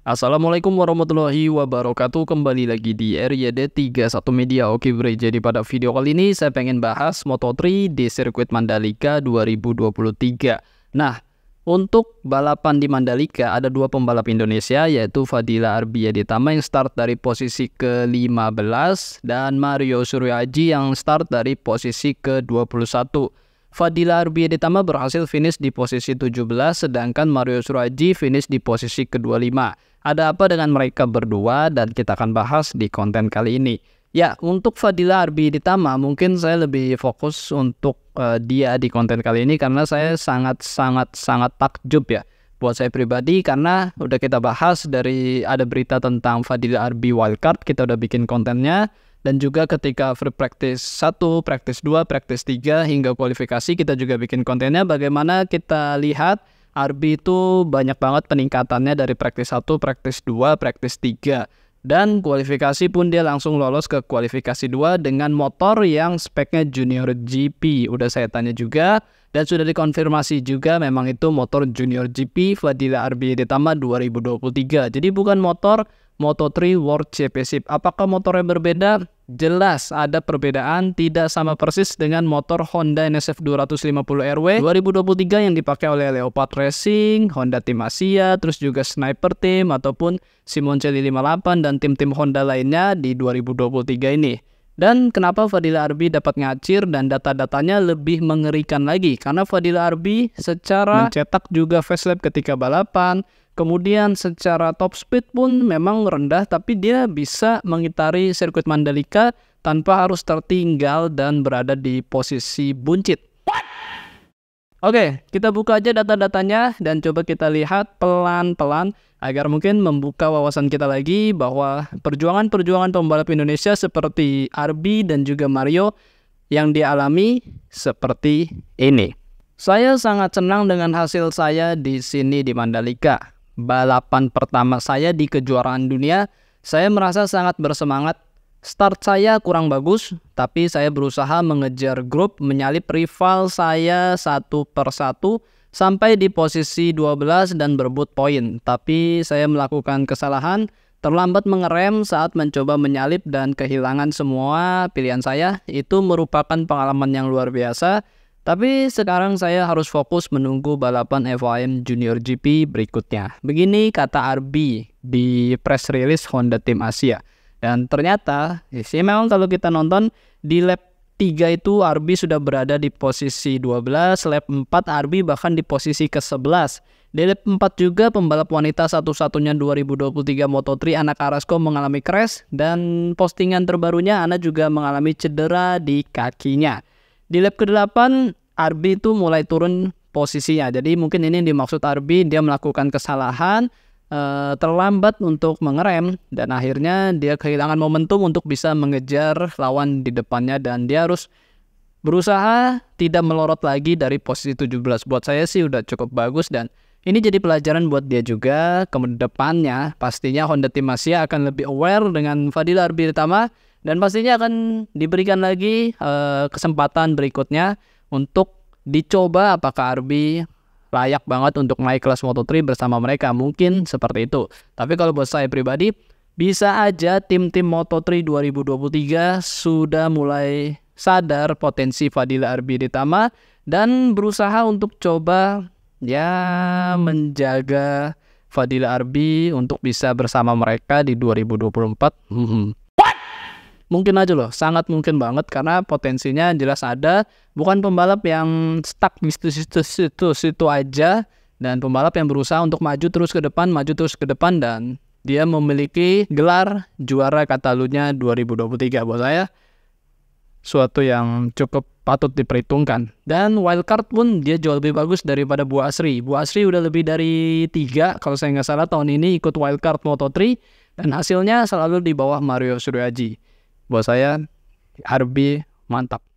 Assalamualaikum warahmatullahi wabarakatuh Kembali lagi di RYD 31 Media Oke bre, jadi pada video kali ini saya pengen bahas Moto3 di sirkuit Mandalika 2023 Nah, untuk balapan di Mandalika ada dua pembalap Indonesia yaitu Fadila Arbia Ditama yang start dari posisi ke-15 Dan Mario Suryaji yang start dari posisi ke-21 Fadila Arbi Arbiaditama berhasil finish di posisi 17 sedangkan Mario Suraji finish di posisi ke-25. Ada apa dengan mereka berdua dan kita akan bahas di konten kali ini. Ya, untuk Fadila Arbi Arbiaditama mungkin saya lebih fokus untuk uh, dia di konten kali ini karena saya sangat-sangat sangat takjub ya buat saya pribadi karena udah kita bahas dari ada berita tentang Fadila Arbi Wildcard kita udah bikin kontennya dan juga ketika free practice 1, practice 2, practice 3 hingga kualifikasi kita juga bikin kontennya bagaimana kita lihat RB itu banyak banget peningkatannya dari practice 1, practice 2, practice 3 dan kualifikasi pun dia langsung lolos ke kualifikasi 2 dengan motor yang speknya junior GP. Udah saya tanya juga dan sudah dikonfirmasi juga memang itu motor Junior GP Fadila RB Ditama 2023. Jadi bukan motor Moto3 World Championship. Apakah motornya berbeda? Jelas ada perbedaan tidak sama persis dengan motor Honda NSF 250 RW 2023 yang dipakai oleh Leopard Racing, Honda Tim Asia, terus juga Sniper Team ataupun Simoncelli 58 dan tim-tim Honda lainnya di 2023 ini. Dan kenapa Fadila Arbi dapat ngacir dan data-datanya lebih mengerikan lagi? Karena Fadila Arbi secara mencetak juga fast lap ketika balapan, kemudian secara top speed pun memang rendah tapi dia bisa mengitari sirkuit Mandalika tanpa harus tertinggal dan berada di posisi buncit. What? Oke, kita buka aja data-datanya dan coba kita lihat pelan-pelan agar mungkin membuka wawasan kita lagi bahwa perjuangan-perjuangan pembalap Indonesia seperti Arbi dan juga Mario yang dialami seperti ini. Saya sangat senang dengan hasil saya di sini di Mandalika. Balapan pertama saya di kejuaraan dunia, saya merasa sangat bersemangat Start saya kurang bagus, tapi saya berusaha mengejar grup menyalip rival saya satu per satu sampai di posisi 12 dan berebut poin. Tapi saya melakukan kesalahan, terlambat mengerem saat mencoba menyalip dan kehilangan semua pilihan saya. Itu merupakan pengalaman yang luar biasa. Tapi sekarang saya harus fokus menunggu balapan FIM Junior GP berikutnya. Begini kata Arbi di press release Honda Team Asia. Dan ternyata ya sih memang kalau kita nonton di lap 3 itu RB sudah berada di posisi 12, lap 4 RB bahkan di posisi ke-11. Di lap 4 juga pembalap wanita satu-satunya 2023 Moto3 Ana Karasko mengalami crash dan postingan terbarunya Ana juga mengalami cedera di kakinya. Di lap ke-8 RB itu mulai turun posisinya. Jadi mungkin ini yang dimaksud RB dia melakukan kesalahan uh, terlambat untuk mengerem dan akhirnya dia kehilangan momentum untuk bisa mengejar lawan di depannya dan dia harus berusaha tidak melorot lagi dari posisi 17 buat saya sih udah cukup bagus dan ini jadi pelajaran buat dia juga ke depannya. Pastinya Honda Tim Asia akan lebih aware dengan Fadila Arbiritama dan pastinya akan diberikan lagi uh, kesempatan berikutnya untuk dicoba apakah Arbi layak banget untuk naik kelas Moto3 bersama mereka. Mungkin seperti itu. Tapi kalau buat saya pribadi, bisa aja tim-tim Moto3 2023 sudah mulai sadar potensi Fadila Arbi Ditama dan berusaha untuk coba ya menjaga Fadila Arbi untuk bisa bersama mereka di 2024 mungkin aja loh, sangat mungkin banget karena potensinya jelas ada. Bukan pembalap yang stuck di situ-situ situ aja dan pembalap yang berusaha untuk maju terus ke depan, maju terus ke depan dan dia memiliki gelar juara Katalunya 2023 buat saya suatu yang cukup patut diperhitungkan. Dan wildcard pun dia jauh lebih bagus daripada Bu Asri. Bu Asri udah lebih dari tiga kalau saya nggak salah tahun ini ikut wildcard Moto3 dan hasilnya selalu di bawah Mario Suryaji buat saya RB mantap